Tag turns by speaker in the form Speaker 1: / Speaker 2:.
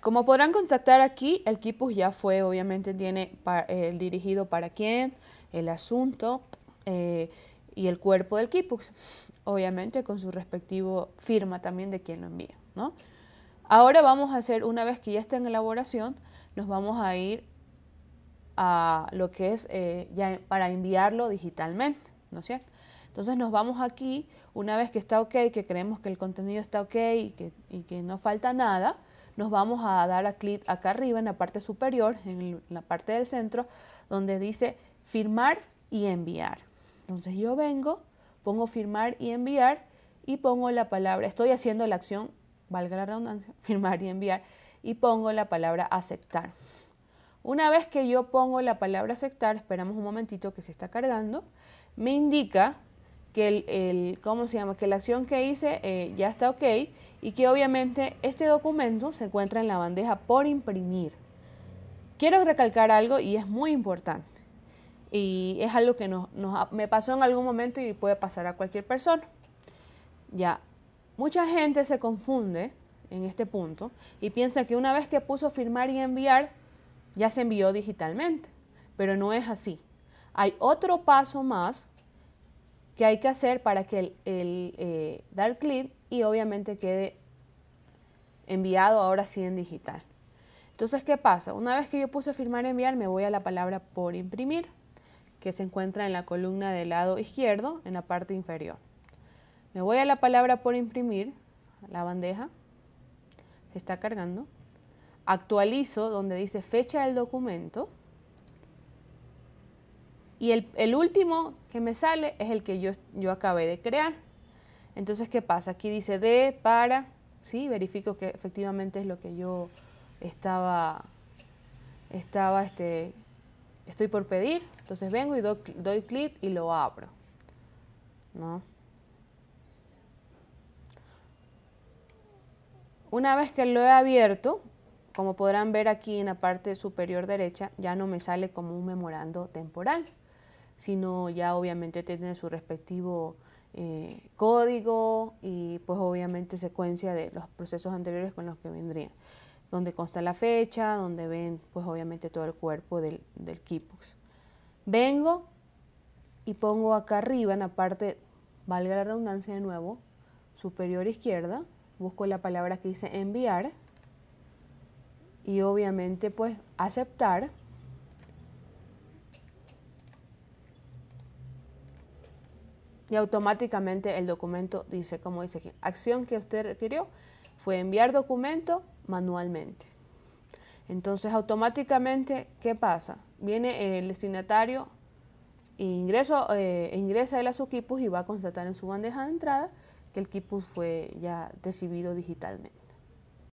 Speaker 1: como podrán contactar aquí, el equipo ya fue, obviamente tiene el eh, dirigido para quién, el asunto eh, y el cuerpo del Kipux, obviamente con su respectivo firma también de quien lo envía. Ahora vamos a hacer, una vez que ya está en elaboración, nos vamos a ir a lo que es eh, para enviarlo digitalmente, ¿no es cierto? Entonces nos vamos aquí, una vez que está ok, que creemos que el contenido está ok y que no falta nada, nos vamos a dar a clic acá arriba en la parte superior, en la parte del centro, donde dice firmar y enviar. Entonces yo vengo, pongo firmar y enviar y pongo la palabra, estoy haciendo la acción, valga la redundancia, firmar y enviar, y pongo la palabra aceptar. Una vez que yo pongo la palabra aceptar, esperamos un momentito que se está cargando, me indica que el, ¿cómo se llama? Que la acción que hice eh, ya está ok y que obviamente este documento se encuentra en la bandeja por imprimir. Quiero recalcar algo y es muy importante. Y es algo que me pasó en algún momento y puede pasar a cualquier persona. Ya, mucha gente se confunde en este punto y piensa que una vez que puso firmar y enviar, ya se envió digitalmente. Pero no es así. Hay otro paso más que hay que hacer para que el, eh, dar clic y obviamente quede enviado ahora sí en digital. Entonces, ¿qué pasa? Una vez que yo puse firmar enviar, me voy a la palabra por imprimir, que se encuentra en la columna del lado izquierdo, en la parte inferior. Me voy a la palabra por imprimir, la bandeja, se está cargando. Actualizo donde dice fecha del documento, y el, último que me sale es el que yo, acabé de crear. Entonces, ¿qué pasa? Aquí dice de, para, ¿sí? Verifico que efectivamente es lo que yo estaba, estaba, este, estoy por pedir. Entonces vengo y doy clic y lo abro, ¿no? Una vez que lo he abierto, como podrán ver aquí en la parte superior derecha, ya no me sale como un memorando temporal sino ya obviamente tiene su respectivo eh, código y pues obviamente secuencia de los procesos anteriores con los que vendría, donde consta la fecha, donde ven pues obviamente todo el cuerpo del, del Vengo y pongo acá arriba en la parte, valga la redundancia de nuevo, superior izquierda, busco la palabra que dice enviar y obviamente pues aceptar y automáticamente el documento dice, como dice aquí, acción que usted requirió fue enviar documento manualmente. Entonces automáticamente, ¿qué pasa? Viene el destinatario, ingreso, eh, ingresa él a su Kipus y va a constatar en su bandeja de entrada que el Kipus fue ya recibido digitalmente.